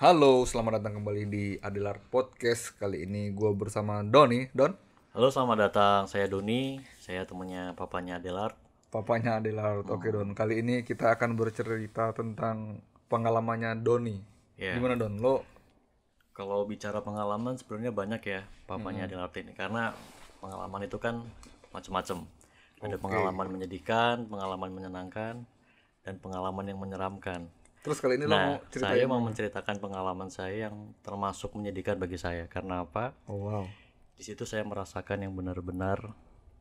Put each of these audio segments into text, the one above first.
Halo, selamat datang kembali di Adelar Podcast. Kali ini gue bersama Doni. Don? Halo, selamat datang. Saya Doni. Saya temannya papanya Adelar. Papanya Adelar. Hmm. Oke, Don. Kali ini kita akan bercerita tentang pengalamannya Doni. Yeah. Gimana, Don? Lo kalau bicara pengalaman sebenarnya banyak ya papanya hmm. Adelar ini karena pengalaman itu kan macam-macam. Ada okay. pengalaman menyedihkan, pengalaman menyenangkan, dan pengalaman yang menyeramkan. Terus kali ini nah, lo mau cerita Saya mau menceritakan pengalaman saya yang termasuk menyedihkan bagi saya karena apa? Oh, wow. Di situ saya merasakan yang benar-benar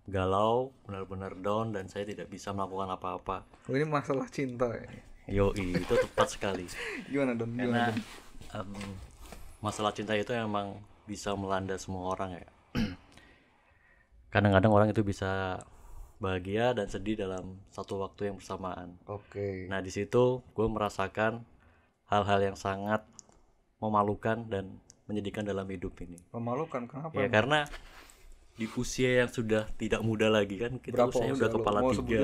galau, benar-benar down dan saya tidak bisa melakukan apa-apa. Oh, ini masalah cinta ya. Yo, itu tepat sekali. Gimana dong? Karena um, masalah cinta itu emang bisa melanda semua orang ya. Kadang-kadang orang itu bisa bahagia dan sedih dalam satu waktu yang bersamaan. Oke. Okay. Nah di situ gue merasakan hal-hal yang sangat memalukan dan menyedihkan dalam hidup ini. Memalukan kenapa? Ya emang? karena di usia yang sudah tidak muda lagi kan kita Berapa usianya usia udah ya? kepala tiga.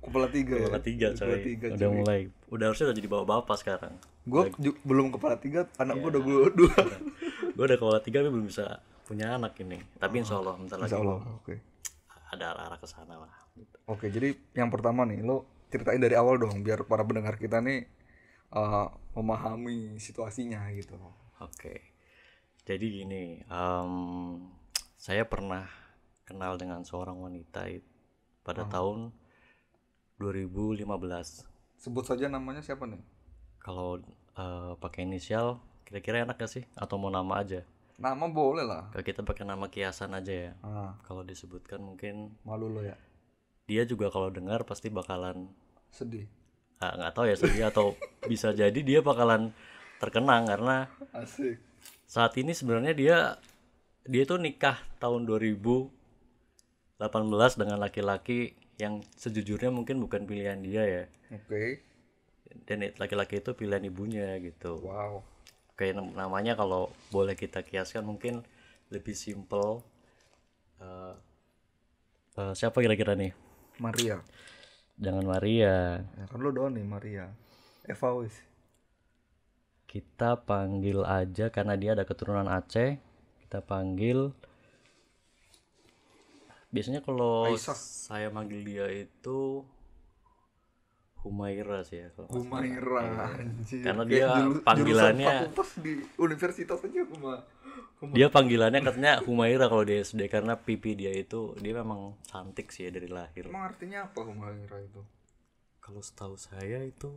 Kepala tiga kepala tiga Kepala tiga, udah mulai. Udah harusnya udah jadi bawa bapak sekarang. Gue belum kepala tiga, anak ya. gue udah dua. gue udah kepala tiga tapi belum bisa punya anak ini. Tapi oh. insya Allah bentar lagi. Insya Allah, oke. Okay ada arah, -arah ke sana lah gitu. oke jadi yang pertama nih lo ceritain dari awal dong biar para pendengar kita nih uh, memahami situasinya gitu oke jadi gini um, saya pernah kenal dengan seorang wanita pada hmm. tahun 2015 sebut saja namanya siapa nih kalau uh, pakai inisial kira-kira enak gak sih atau mau nama aja Nama boleh lah. Kalau kita pakai nama kiasan aja ya. Ah. Kalau disebutkan mungkin malu lo ya. Dia juga kalau dengar pasti bakalan sedih. Ah, nggak tahu ya sedih atau bisa jadi dia bakalan terkenang karena Asik. saat ini sebenarnya dia dia tuh nikah tahun 2018 dengan laki-laki yang sejujurnya mungkin bukan pilihan dia ya. Oke. Okay. Dan laki-laki itu pilihan ibunya gitu. Wow kayak namanya kalau boleh kita kiaskan mungkin lebih simple uh, uh, eh, siapa kira-kira nih Maria jangan Maria ya, kan lo doang nih Maria Eva wis kita panggil aja karena dia ada keturunan Aceh kita panggil biasanya kalau saya manggil dia itu Humaira sih ya kalau Humaira ya. anjir. Karena dia juru, panggilannya jurusan di universitas aja Huma, Huma. Dia panggilannya katanya Humaira kalau dia SD karena pipi dia itu dia memang cantik sih ya dari lahir. Emang artinya apa Humaira itu? Kalau setahu saya itu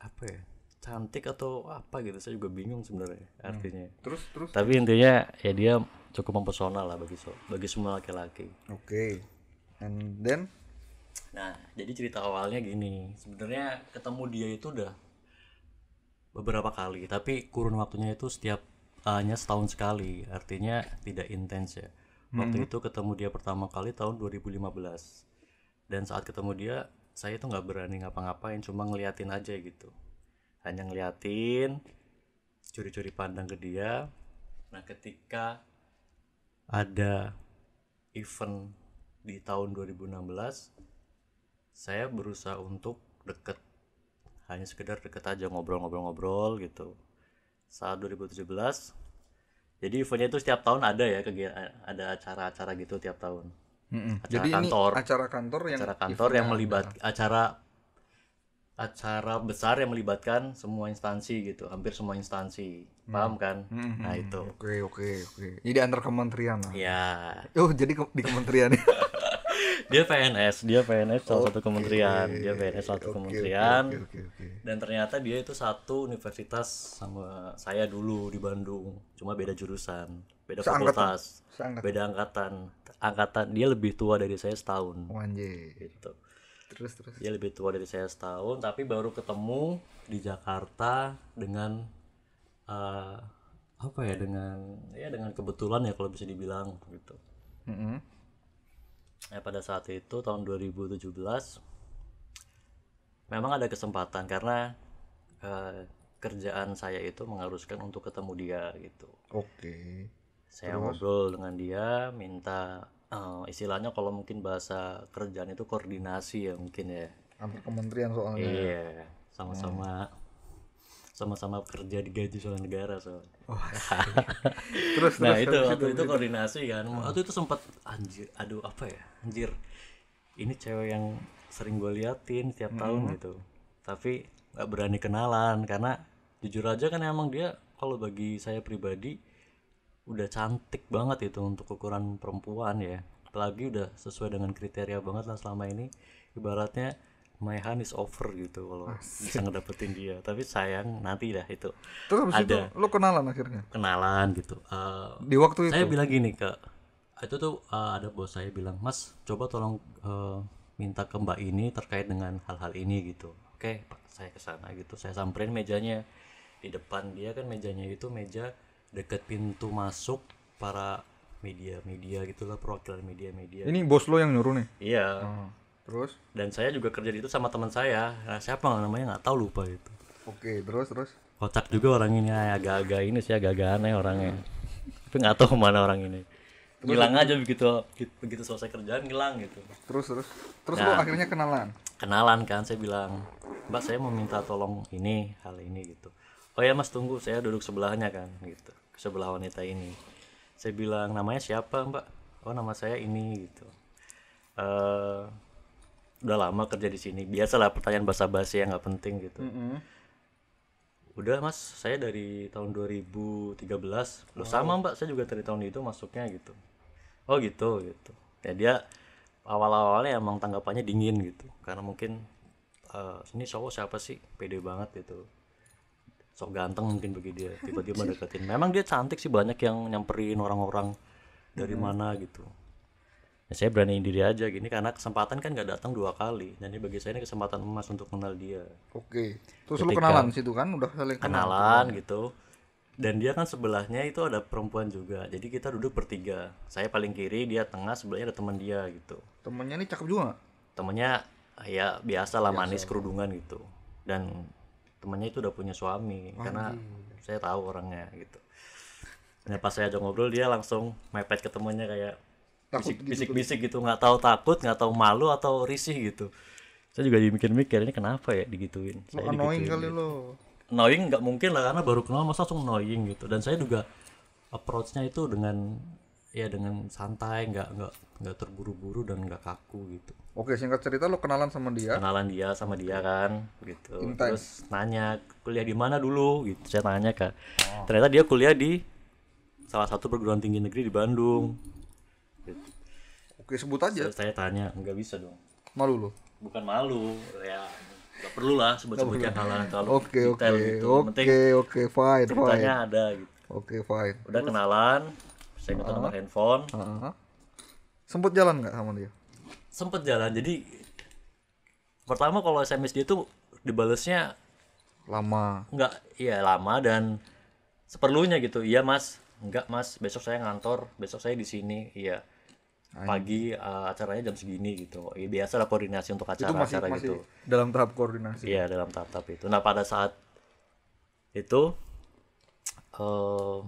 apa ya? Cantik atau apa gitu. Saya juga bingung sebenarnya hmm. artinya. Terus terus. Tapi intinya ya dia cukup mempesona lah bagi so, bagi semua laki-laki. Oke. Okay. And then Nah, jadi cerita awalnya gini. Sebenarnya ketemu dia itu udah beberapa kali, tapi kurun waktunya itu setiap hanya eh, setahun sekali. Artinya tidak intens ya. Waktu hmm. itu ketemu dia pertama kali tahun 2015. Dan saat ketemu dia, saya itu nggak berani ngapa-ngapain, cuma ngeliatin aja gitu. Hanya ngeliatin, curi-curi pandang ke dia. Nah, ketika ada event di tahun 2016 saya berusaha untuk deket hanya sekedar deket aja ngobrol-ngobrol-ngobrol gitu saat 2017 jadi eventnya itu setiap tahun ada ya eh, ada acara-acara gitu tiap tahun mm acara jadi kantor acara kantor yang acara kantor yang melibat ya. acara acara besar yang melibatkan semua instansi gitu hampir semua instansi hmm. paham kan hmm, hmm nah hmm. itu oke okay, oke okay, oke okay. jadi antar kementerian lah ya oh jadi ke- di kementerian ya? dia PNS dia PNS salah satu kementerian dia PNS salah satu okay, kementerian okay, okay, okay, okay. dan ternyata dia itu satu universitas sama saya dulu di Bandung cuma beda jurusan beda Seangkatan. fakultas Seangkatan. beda angkatan angkatan dia lebih tua dari saya setahun Wanjir. gitu terus terus dia lebih tua dari saya setahun tapi baru ketemu di Jakarta dengan uh, apa ya dengan ya dengan kebetulan ya kalau bisa dibilang gitu mm -hmm Eh, pada saat itu tahun 2017 memang ada kesempatan karena uh, kerjaan saya itu mengharuskan untuk ketemu dia gitu. Oke. Okay. Saya Terus? ngobrol dengan dia, minta uh, istilahnya kalau mungkin bahasa kerjaan itu koordinasi ya mungkin ya. Antar kementerian soalnya. Iya, sama-sama. Hmm sama-sama kerja di gaji soal negara so, oh, terus nah terus, itu terus, waktu terus, itu koordinasi kan hmm. waktu itu sempat anjir aduh apa ya anjir ini cewek yang sering gue liatin tiap hmm. tahun gitu tapi nggak berani kenalan karena jujur aja kan emang dia kalau bagi saya pribadi udah cantik banget itu untuk ukuran perempuan ya apalagi udah sesuai dengan kriteria banget lah selama ini ibaratnya my hand is over gitu kalau bisa ngedapetin dia tapi sayang nanti dah itu terus habis ada itu, lo kenalan akhirnya kenalan gitu uh, di waktu itu saya bilang gini ke itu tuh uh, ada bos saya bilang mas coba tolong uh, minta ke mbak ini terkait dengan hal-hal ini gitu oke okay, pak saya ke sana gitu saya samperin mejanya di depan dia kan mejanya itu meja deket pintu masuk para media-media gitulah perwakilan media-media ini bos lo yang nyuruh nih iya oh. Terus? Dan saya juga kerja di itu sama teman saya. Nah, siapa namanya nggak tahu lupa itu. Oke, terus terus. Kocak juga orang ini agak-agak ini sih agak-agak aneh orangnya. Tapi nggak tahu mana orang ini. hilang aja begitu begitu selesai kerjaan hilang gitu terus terus terus nah, lo akhirnya kenalan kenalan kan saya bilang mbak saya mau minta tolong ini hal ini gitu oh ya mas tunggu saya duduk sebelahnya kan gitu sebelah wanita ini saya bilang namanya siapa mbak oh nama saya ini gitu uh, udah lama kerja di sini biasalah pertanyaan basa-basi yang nggak penting gitu mm -hmm. udah mas saya dari tahun 2013 lo oh. sama mbak saya juga dari tahun itu masuknya gitu oh gitu gitu ya dia awal-awalnya emang tanggapannya dingin gitu karena mungkin uh, ini cowok siapa sih pede banget gitu sok ganteng mungkin bagi dia tiba-tiba deketin memang dia cantik sih banyak yang nyamperin orang-orang dari hmm. mana gitu ya saya berani diri aja gini karena kesempatan kan nggak datang dua kali dan ini bagi saya ini kesempatan emas untuk kenal dia oke terus Ketika lu kenalan situ kan udah saling kenalan, kenalan gitu dan dia kan sebelahnya itu ada perempuan juga jadi kita duduk bertiga saya paling kiri dia tengah sebelahnya ada teman dia gitu temannya ini cakep juga temannya ya biasa lah biasa. manis kerudungan gitu dan temannya itu udah punya suami Wah, karena saya tahu orangnya gitu nah pas saya ajak ngobrol dia langsung mepet ke temannya kayak Gitu bisik-bisik gitu nggak tahu takut nggak tahu malu atau risih gitu saya juga dimikir mikir ini kenapa ya digituin saya annoying kali gitu. lo annoying nggak mungkin lah karena baru kenal masa langsung annoying gitu dan saya juga approachnya itu dengan ya dengan santai nggak nggak nggak terburu-buru dan nggak kaku gitu oke singkat cerita lo kenalan sama dia kenalan dia sama dia kan gitu Intai. terus nanya kuliah di mana dulu gitu saya tanya ke oh. ternyata dia kuliah di salah satu perguruan tinggi negeri di Bandung hmm Oke ya, sebut aja. Saya, saya tanya, nggak bisa dong. Malu lo? Bukan malu, ya nggak perlu lah sebut-sebutnya hal yang terlalu oke, detail oke, gitu. Oke oke fine fine. ada gitu. Oke fine. Udah Terus. kenalan, saya minta uh -huh. nomor uh-huh. handphone. Uh -huh. Sempet jalan nggak sama dia? Sempet jalan. Jadi pertama kalau SMS dia tuh dibalesnya lama. Nggak, iya lama dan seperlunya gitu. Iya mas, nggak mas, besok saya ngantor, besok saya di sini. Iya pagi uh, acaranya jam segini gitu. Ya, biasa lah koordinasi untuk acara-acara acara gitu. Dalam tahap koordinasi. Iya dalam tahap-tahap itu. Nah pada saat itu uh,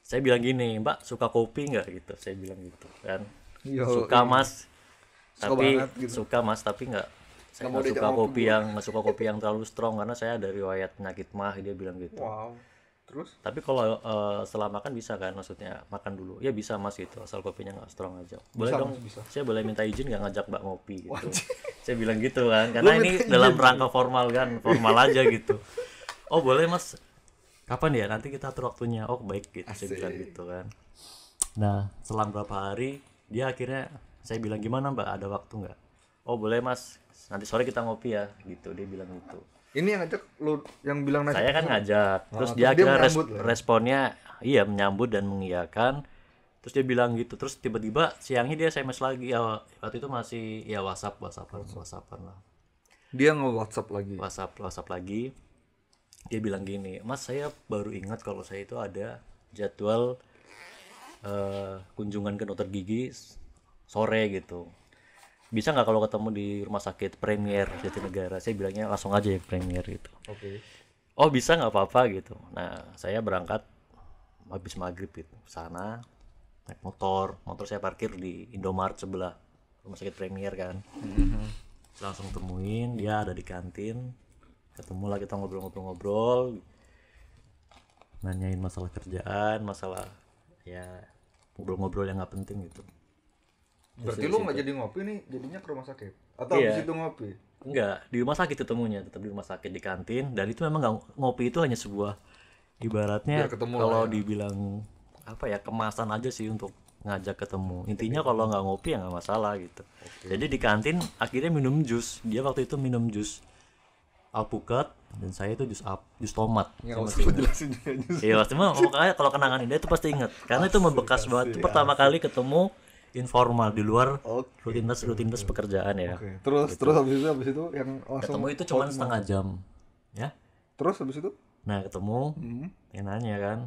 saya bilang gini, Mbak suka kopi nggak gitu? Saya bilang gitu kan. Yo, suka ini. Iya. Mas, suka tapi banget, gitu. suka Mas tapi nggak. Saya nggak suka kopi yang nggak suka kopi yang terlalu strong karena saya dari riwayat penyakit mah dia bilang gitu. Wow Terus? Tapi kalau uh, setelah makan bisa kan maksudnya makan dulu. Ya bisa Mas gitu asal kopinya nggak strong aja. Boleh dong. bisa. Saya boleh minta izin nggak ngajak Mbak ngopi gitu. Wajib. saya bilang gitu kan karena ini dalam rangka formal kan, formal aja gitu. Oh, boleh Mas. Kapan ya? Nanti kita atur waktunya. Oh, baik gitu. Asik. Saya bilang gitu kan. Nah, selang berapa hari dia akhirnya saya bilang gimana Mbak ada waktu nggak? Oh boleh Mas, nanti sore kita ngopi ya gitu dia bilang gitu ini yang ngajak lu yang bilang ngajak saya kan ngajak ah, terus dia terus kira res ya? responnya iya menyambut dan mengiyakan terus dia bilang gitu terus tiba-tiba siangnya dia sms lagi ya waktu itu masih ya whatsapp whatsappan WhatsApp. whatsappan lah dia nge whatsapp lagi whatsapp whatsapp lagi dia bilang gini mas saya baru ingat kalau saya itu ada jadwal uh, kunjungan ke dokter gigi sore gitu bisa nggak kalau ketemu di rumah sakit Premier Jatinegara saya bilangnya langsung aja ya Premier gitu oke okay. oh bisa nggak apa-apa gitu nah saya berangkat habis maghrib gitu sana naik motor motor saya parkir di Indomaret sebelah rumah sakit Premier kan mm langsung temuin dia ada di kantin ketemu lah kita ngobrol-ngobrol-ngobrol nanyain masalah kerjaan masalah ya ngobrol-ngobrol yang nggak penting gitu Berarti iya, lu iya, nggak iya. jadi ngopi nih, jadinya ke rumah sakit? Atau iya. habis itu ngopi? Enggak, di rumah sakit ketemunya, tetap di rumah sakit di kantin. Dan itu memang gak, ngopi itu hanya sebuah ibaratnya kalau ya. dibilang apa ya kemasan aja sih untuk ngajak ketemu. Intinya kalau nggak ngopi ya nggak masalah gitu. Okay. Jadi di kantin akhirnya minum jus. Dia waktu itu minum jus alpukat dan saya itu jus ap, jus tomat. Ya, jelasin Iya, pasti kalau kenangan ini itu pasti inget karena asli, itu membekas asli, banget. Itu pertama kali ketemu informal di luar okay. rutinitas rutinitas pekerjaan ya. Okay. Terus gitu. terus habis itu habis itu yang langsung ketemu itu cuma oh, setengah jam ya. Terus habis itu? Nah ketemu, hmm. yang nanya kan,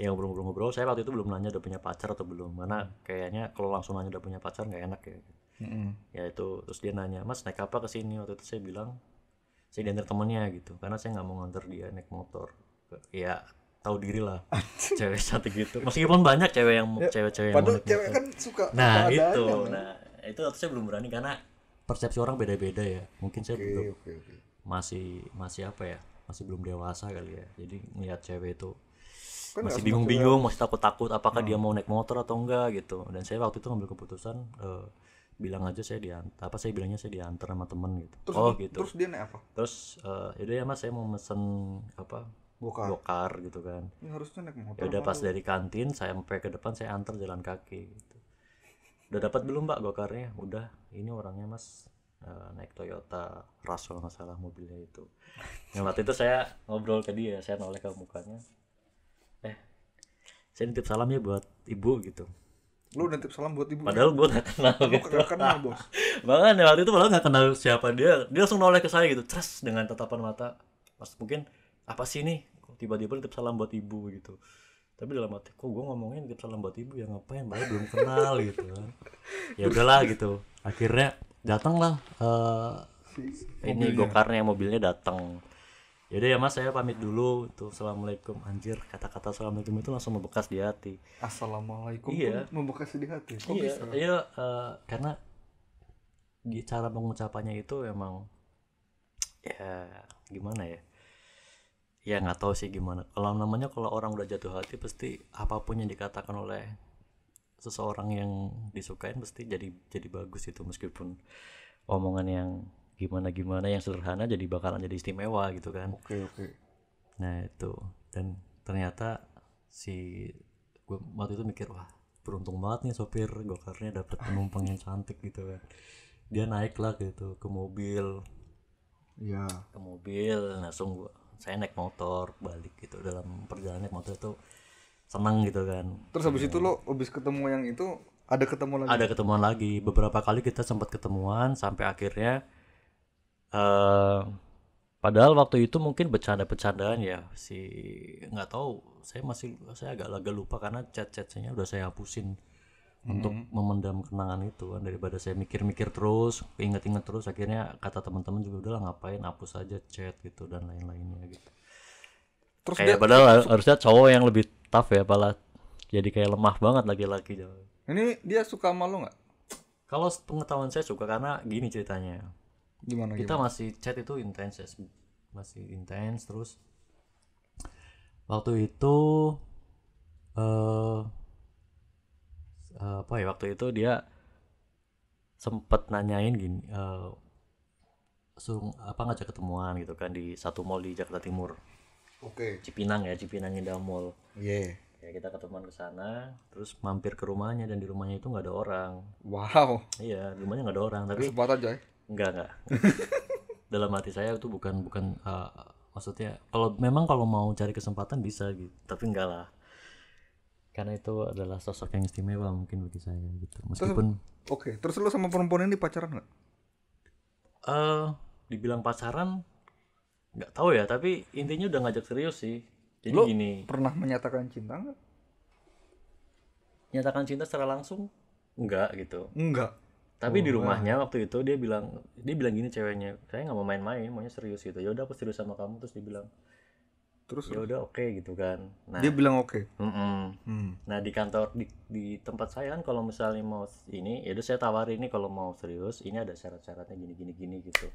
yang ngobrol-ngobrol-ngobrol. Saya waktu itu belum nanya udah punya pacar atau belum, Mana kayaknya kalau langsung nanya udah punya pacar nggak enak ya. Hmm. Ya itu terus dia nanya, Mas naik apa ke sini? Waktu itu saya bilang saya diantar temennya gitu, karena saya nggak mau nganter dia naik motor. Ya tahu diri lah cewek cantik gitu meskipun banyak cewek yang ya, cewek-cewek ya, yang cewek gitu. kan suka nah itu nah itu atau saya belum berani karena persepsi orang beda-beda ya mungkin okay, saya belum okay, okay. masih masih apa ya masih belum dewasa kali ya jadi melihat cewek itu kan masih bingung-bingung masih takut-takut apakah hmm. dia mau naik motor atau enggak gitu dan saya waktu itu ngambil keputusan uh, bilang aja saya diantar apa saya bilangnya saya diantar sama temen gitu terus, oh gitu terus dia naik apa terus uh, yaudah ya mas saya mau mesen apa gokar, gokar gitu kan ya, harusnya naik motor ya udah pas dari kantin saya sampai ke depan saya antar jalan kaki gitu udah dapat belum mbak gokarnya udah ini orangnya mas uh, naik Toyota Rush kalau salah mobilnya itu yang nah, waktu itu saya ngobrol ke dia saya noleh ke mukanya eh saya nitip salam ya buat ibu gitu lu udah salam buat ibu ya? padahal gue gak kenal Gue gitu. gak kenal bos bahkan waktu itu malah gak kenal siapa dia dia langsung noleh ke saya gitu terus dengan tatapan mata mas mungkin apa sih nih tiba-tiba nitip salam buat ibu gitu tapi dalam hati kok gue ngomongin nitip salam buat ibu ya ngapain baru belum kenal gitu kan ya udahlah gitu akhirnya datanglah uh, eh, si, ini gokarnya mobilnya datang Yaudah ya mas saya pamit dulu tuh assalamualaikum anjir kata-kata assalamualaikum itu langsung membekas di hati assalamualaikum iya. membekas di hati kok iya bisa? iya uh, karena di cara pengucapannya itu emang ya gimana ya ya nggak tahu sih gimana kalau namanya kalau orang udah jatuh hati pasti apapun yang dikatakan oleh seseorang yang disukain pasti jadi jadi bagus itu meskipun omongan yang gimana gimana yang sederhana jadi bakalan jadi istimewa gitu kan oke okay, oke okay. nah itu dan ternyata si gue waktu itu mikir wah beruntung banget nih sopir gokarnya dapet penumpang yang cantik gitu kan dia naik lah gitu ke mobil ya ke mobil langsung gue saya naik motor balik gitu dalam perjalanan naik motor itu senang gitu kan terus habis ya. itu iya. lo habis ketemu yang itu ada ketemu lagi ada ketemuan lagi beberapa kali kita sempat ketemuan sampai akhirnya uh, padahal waktu itu mungkin bercanda-bercandaan ya si nggak tahu saya masih saya agak agak lupa karena chat-chatnya udah saya hapusin hmm. untuk memendam kenangan itu kan daripada saya mikir-mikir terus inget-inget terus akhirnya kata teman-teman juga udah ngapain hapus aja chat gitu dan lain-lainnya gitu terus kayak dia, padahal harusnya cowok yang lebih tough ya pala jadi kayak lemah banget laki-laki ini dia suka sama lo nggak kalau pengetahuan saya suka karena gini ceritanya gimana kita gimana? masih chat itu intens ya masih intens terus waktu itu eh uh, apa ya waktu itu dia sempet nanyain gini uh, suruh apa ngajak ketemuan gitu kan di satu mall di Jakarta Timur. Oke. Okay. Cipinang ya, Cipinang Indah Mall. Iya. Yeah. kita ketemuan ke sana, terus mampir ke rumahnya dan di rumahnya itu nggak ada orang. Wow. Iya, di rumahnya nggak ada orang. Tapi Kesempatan aja. Enggak enggak. Dalam hati saya itu bukan bukan uh, maksudnya kalau memang kalau mau cari kesempatan bisa gitu, tapi enggak lah karena itu adalah sosok yang istimewa mungkin bagi saya gitu meskipun oke okay. terus lo sama perempuan ini pacaran nggak eh uh, dibilang pacaran nggak tahu ya tapi intinya udah ngajak serius sih jadi lo gini pernah menyatakan cinta nggak menyatakan cinta secara langsung enggak gitu enggak tapi oh, di rumahnya nah. waktu itu dia bilang dia bilang gini ceweknya saya nggak mau main-main maunya serius gitu ya udah aku serius sama kamu terus dia bilang terus ya udah oke okay, gitu kan nah dia bilang oke okay. mm -mm. mm. nah di kantor di, di tempat saya kan kalau misalnya mau ini ya udah saya tawarin ini kalau mau serius ini ada syarat-syaratnya gini gini gini gitu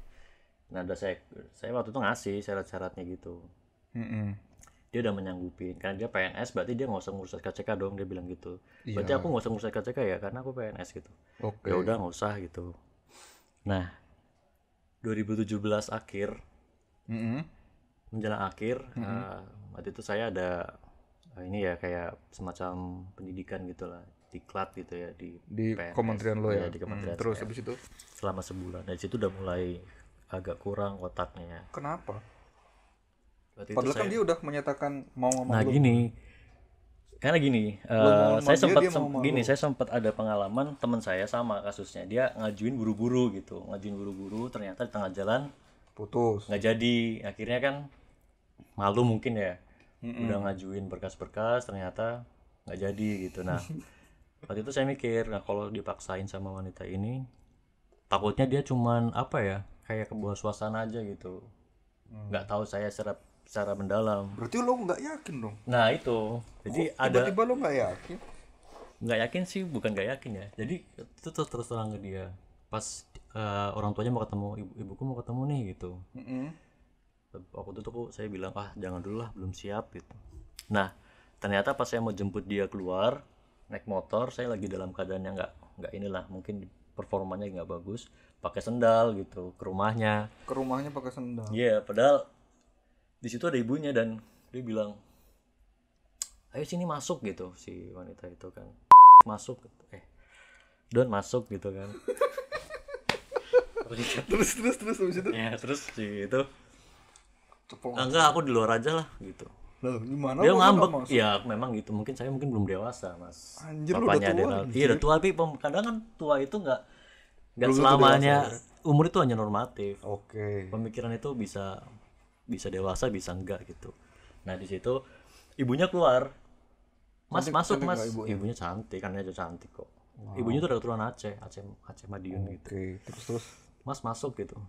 nah udah saya saya waktu itu ngasih syarat-syaratnya gitu mm -mm. dia udah menyanggupin kan dia PNS berarti dia nggak usah ngurus KCK dong dia bilang gitu yeah. berarti aku nggak usah ngurus KCK ya karena aku PNS gitu okay. ya udah nggak usah gitu nah 2017 akhir mm -mm menjelang akhir mm -hmm. uh, waktu itu saya ada uh, ini ya kayak semacam pendidikan gitulah diklat gitu ya di di PNS, kementerian lo iya, ya, di kementerian hmm, terus habis itu selama sebulan dari situ udah mulai agak kurang otaknya ya. kenapa waktu Padahal kan saya, dia udah menyatakan mau ngomong nah lo. gini karena gini, uh, saya sempat sem gini, saya sempat ada pengalaman teman saya sama kasusnya. Dia ngajuin buru-buru gitu, ngajuin buru-buru, ternyata di tengah jalan putus. nggak jadi. Akhirnya kan malu mungkin ya mm -mm. udah ngajuin berkas-berkas ternyata nggak jadi gitu nah waktu itu saya mikir nah kalau dipaksain sama wanita ini takutnya dia cuman apa ya kayak kebuah suasana aja gitu hmm. nggak mm. tahu saya secara secara mendalam berarti lo nggak yakin dong nah itu jadi Kok, ada tiba-tiba lo nggak yakin nggak yakin sih bukan nggak yakin ya jadi itu terus terus terang ke dia pas uh, orang tuanya mau ketemu ibu ibuku mau ketemu nih gitu mm -hmm waktu itu tuh saya bilang ah jangan dulu lah belum siap gitu nah ternyata pas saya mau jemput dia keluar naik motor saya lagi dalam keadaan yang nggak nggak inilah mungkin performanya nggak bagus pakai sendal gitu ke rumahnya ke rumahnya pakai sendal iya yeah, padahal di situ ada ibunya dan dia bilang ayo sini masuk gitu si wanita itu kan masuk gitu. eh don masuk gitu kan terus terus terus terus itu ya terus si itu Cepol. Ah, enggak, aku di luar aja lah gitu. Loh, gimana dia ngambek ya memang gitu mungkin saya mungkin belum dewasa mas Anjir, papanya udah tua, iya udah tua tapi kadang kan tua itu enggak nggak selamanya dewasa, ya. umur itu hanya normatif oke okay. pemikiran itu bisa bisa dewasa bisa enggak gitu nah di situ ibunya keluar mas cantik, masuk cantik mas ibunya? ibunya cantik kan aja cantik kok wow. ibunya tuh dari keturunan Aceh Aceh Aceh Madiun okay. gitu terus terus mas masuk gitu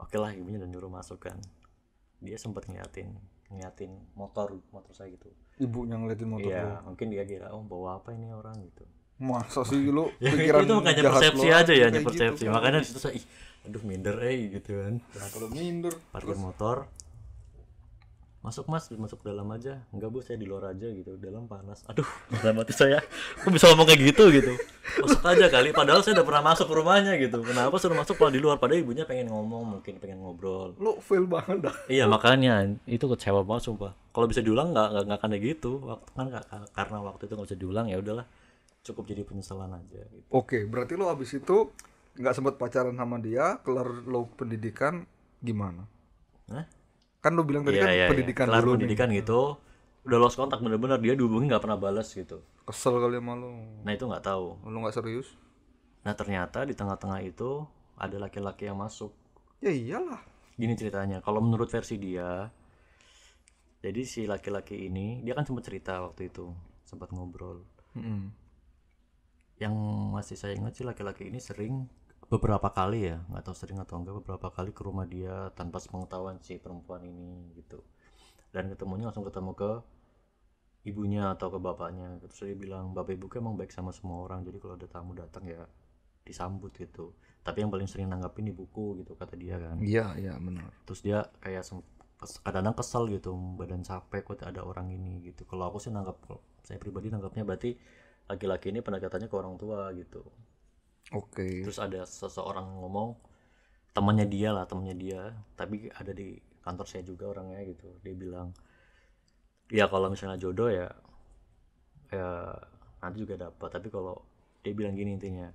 oke lah ibunya dan nyuruh masuk kan dia sempat ngeliatin ngeliatin motor motor saya gitu ibunya ngeliatin motor iya mungkin dia kira oh bawa apa ini orang gitu masa sih lu ya, pikiran itu makanya persepsi lo, aja ya hanya gitu persepsi gitu, makanya itu saya ih aduh minder eh gitu kan nah, kalau minder parkir motor masuk mas masuk dalam aja enggak bu saya di luar aja gitu dalam panas aduh dalam hati saya kok bisa ngomong kayak gitu gitu masuk aja kali padahal saya udah pernah masuk ke rumahnya gitu kenapa suruh masuk kalau di luar padahal ibunya pengen ngomong mungkin pengen ngobrol lu feel banget dah iya makanya itu kecewa banget sumpah kalau bisa diulang nggak nggak nggak kayak gitu waktu kan karena waktu itu nggak bisa diulang ya udahlah cukup jadi penyesalan aja gitu. oke berarti lo abis itu nggak sempat pacaran sama dia kelar lo pendidikan gimana kan lu bilang tadi yeah, kan yeah, iya. pendidikan yeah. dulu pendidikan nih. gitu udah lost kontak bener-bener dia dihubungi nggak pernah balas gitu kesel kali sama lu nah itu nggak tahu lu nggak serius nah ternyata di tengah-tengah itu ada laki-laki yang masuk ya iyalah gini ceritanya kalau menurut versi dia jadi si laki-laki ini dia kan sempat cerita waktu itu sempat ngobrol mm -hmm. yang masih saya ingat si laki-laki ini sering beberapa kali ya nggak tahu sering atau enggak beberapa kali ke rumah dia tanpa sepengetahuan si perempuan ini gitu dan ketemunya langsung ketemu ke ibunya atau ke bapaknya gitu. terus dia bilang bapak ibu emang baik sama semua orang jadi kalau ada tamu datang ya disambut gitu tapi yang paling sering nanggapin di buku gitu kata dia kan iya iya benar terus dia kayak kadang-kadang kesel gitu badan capek kok ada orang ini gitu kalau aku sih nanggap saya pribadi nanggapnya berarti laki-laki ini pendekatannya ke orang tua gitu oke okay. terus ada seseorang ngomong temannya dia lah temannya dia tapi ada di kantor saya juga orangnya gitu dia bilang ya kalau misalnya jodoh ya ya nanti juga dapat tapi kalau dia bilang gini intinya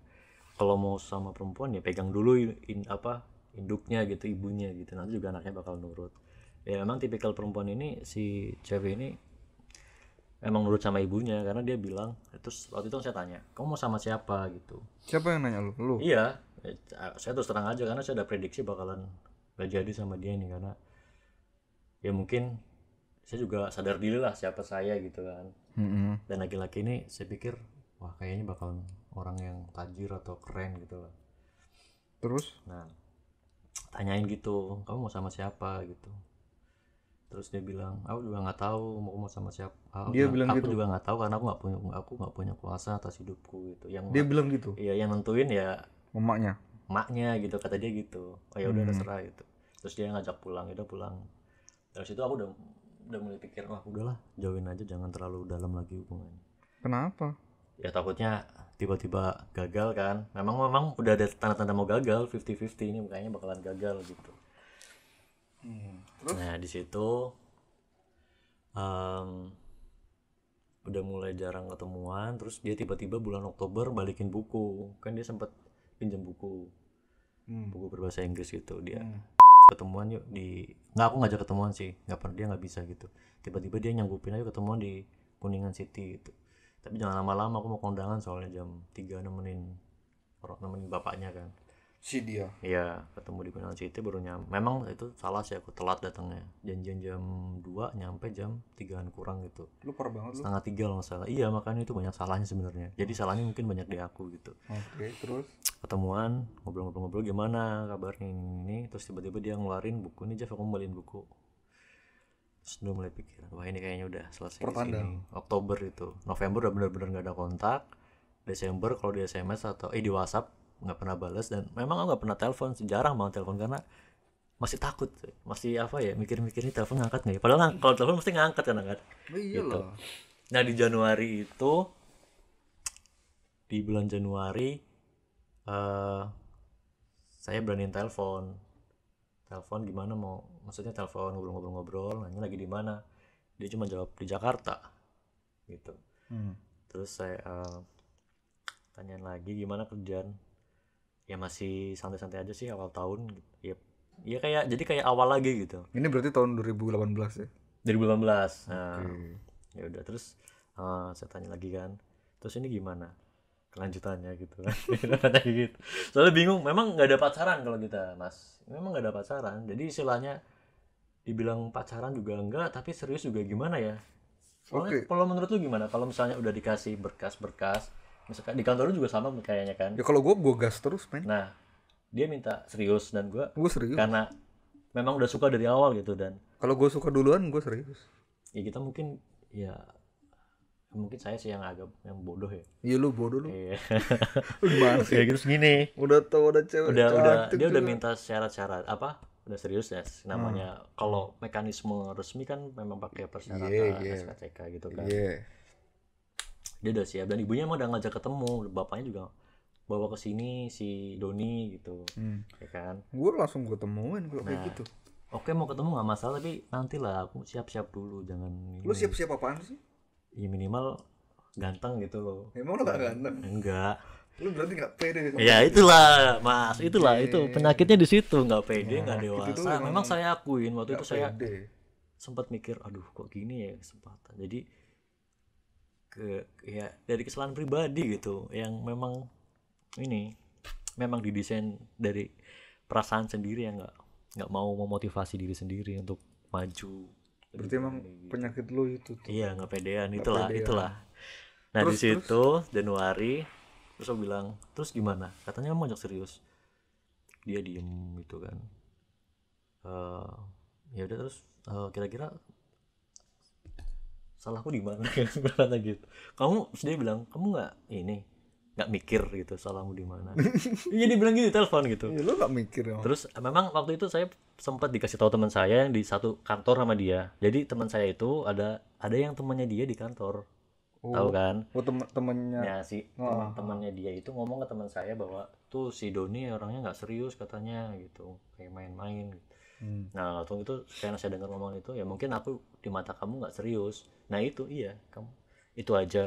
kalau mau sama perempuan ya pegang dulu in, apa induknya gitu ibunya gitu nanti juga anaknya bakal nurut ya memang tipikal perempuan ini si cewek ini emang nurut sama ibunya karena dia bilang terus waktu itu saya tanya kamu mau sama siapa gitu siapa yang nanya lu lu iya eh, saya terus terang aja karena saya ada prediksi bakalan gak jadi sama dia nih karena ya mungkin saya juga sadar diri lah siapa saya gitu kan mm -hmm. dan laki-laki ini saya pikir wah kayaknya bakalan orang yang tajir atau keren gitu lah terus nah tanyain gitu kamu mau sama siapa gitu terus dia bilang aku juga nggak tahu mau ngomong sama siapa aku, dia gak, bilang aku gitu. juga nggak tahu karena aku nggak punya aku nggak punya kuasa atas hidupku gitu yang dia bilang gitu iya yang nentuin ya emaknya emaknya gitu kata dia gitu oh ya udah hmm. terserah gitu terus dia ngajak pulang udah pulang terus itu aku udah udah mulai pikir wah udahlah jauhin aja jangan terlalu dalam lagi hubungannya kenapa ya takutnya tiba-tiba gagal kan memang memang udah ada tanda-tanda mau gagal fifty 50 ini kayaknya bakalan gagal gitu hmm Terus? Nah di situ um, udah mulai jarang ketemuan. Terus dia tiba-tiba bulan Oktober balikin buku. Kan dia sempat pinjam buku, hmm. buku berbahasa Inggris gitu dia. Hmm ketemuan yuk di nggak aku ngajak ketemuan sih nggak pernah dia nggak bisa gitu tiba-tiba dia nyanggupin aja ketemuan di kuningan city gitu tapi jangan lama-lama aku mau kondangan soalnya jam tiga nemenin orang nemenin bapaknya kan si dia iya ketemu di Gunung City baru nyampe memang itu salah sih aku telat datangnya janjian jam 2 nyampe jam 3an kurang gitu lu parah banget setengah tiga loh masalah iya makanya itu banyak salahnya sebenarnya jadi oh. salahnya mungkin banyak di aku gitu oke okay, terus ketemuan ngobrol ngobrol gimana kabar ini, ini terus tiba-tiba dia ngeluarin buku ini Jeff aku kembaliin buku sudah mulai pikir wah ini kayaknya udah selesai Pertanda. Sini. Oktober itu November udah benar-benar gak ada kontak Desember kalau di SMS atau eh di WhatsApp nggak pernah bales dan memang aku nggak pernah telepon jarang banget telepon karena masih takut masih apa ya mikir-mikir ini telepon ngangkat nggak ya padahal kalau telepon mesti ngangkat kan ngangkat oh iya gitu. nah di Januari itu di bulan Januari uh, saya beraniin telepon telepon gimana mau maksudnya telepon ngobrol-ngobrol-ngobrol nanya lagi di mana dia cuma jawab di Jakarta gitu hmm. terus saya uh, tanyain lagi gimana kerjaan ya masih santai-santai aja sih awal tahun gitu. Iya. Ya kayak jadi kayak awal lagi gitu. Ini berarti tahun 2018 ya? 2018. Nah, okay. Ya udah terus uh, saya tanya lagi kan. Terus ini gimana? Kelanjutannya gitu kan. gitu. Soalnya bingung, memang nggak ada pacaran kalau kita, Mas. Memang nggak ada pacaran. Jadi istilahnya dibilang pacaran juga enggak, tapi serius juga gimana ya? oke okay. kalau menurut lu gimana? Kalau misalnya udah dikasih berkas-berkas, misalkan di kantor lu juga sama kayaknya kan ya kalau gue gue gas terus men nah dia minta serius dan gue gue serius karena memang udah suka dari awal gitu dan kalau gue suka duluan gue serius ya kita mungkin ya mungkin saya sih yang agak yang bodoh ya iya lu bodoh lu iya gimana sih ya, gitu segini udah tau udah cewek udah udah dia juga. udah minta syarat-syarat apa udah serius ya namanya hmm. kalau mekanisme resmi kan memang pakai persyaratan yeah, yeah. SKCK gitu kan yeah dia udah siap dan ibunya emang udah ngajak ketemu bapaknya juga bawa ke sini si Doni gitu hmm. ya kan gue langsung gue temuin kalau nah, kayak gitu oke okay, mau ketemu nggak masalah tapi lah aku siap-siap dulu jangan lu siap-siap apaan sih ya minimal ganteng gitu loh emang lu gak ganteng enggak lu berarti nggak pede ya itulah mas itulah itu penyakitnya di situ nggak pede nah, nggak nah, dewasa memang, memang saya akuin waktu itu saya sempat mikir aduh kok gini ya kesempatan jadi ke ya dari kesalahan pribadi gitu yang memang ini memang didesain dari perasaan sendiri yang nggak nggak mau memotivasi diri sendiri untuk maju berarti emang gitu. penyakit lu itu tuh iya nggak pedean gak itulah pedean. itulah nah terus, di situ terus? Januari terus aku bilang terus gimana katanya mau ajak serius dia diem gitu kan uh, ya udah terus uh, kira-kira salahku di mana kan berkata gitu kamu dia bilang kamu nggak ini nggak mikir gitu salahmu di mana iya dia bilang gitu telepon gitu ya, lu nggak mikir ya. terus memang waktu itu saya sempat dikasih tahu teman saya yang di satu kantor sama dia jadi teman saya itu ada ada yang temannya dia di kantor oh. tahu kan oh temen temannya ya si oh. temannya dia itu ngomong ke teman saya bahwa tuh si Doni orangnya nggak serius katanya gitu kayak main-main gitu Hmm. Nah waktu itu karena saya dengar ngomong itu ya mungkin aku di mata kamu nggak serius. Nah itu iya kamu itu aja.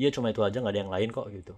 Iya cuma itu aja nggak ada yang lain kok gitu.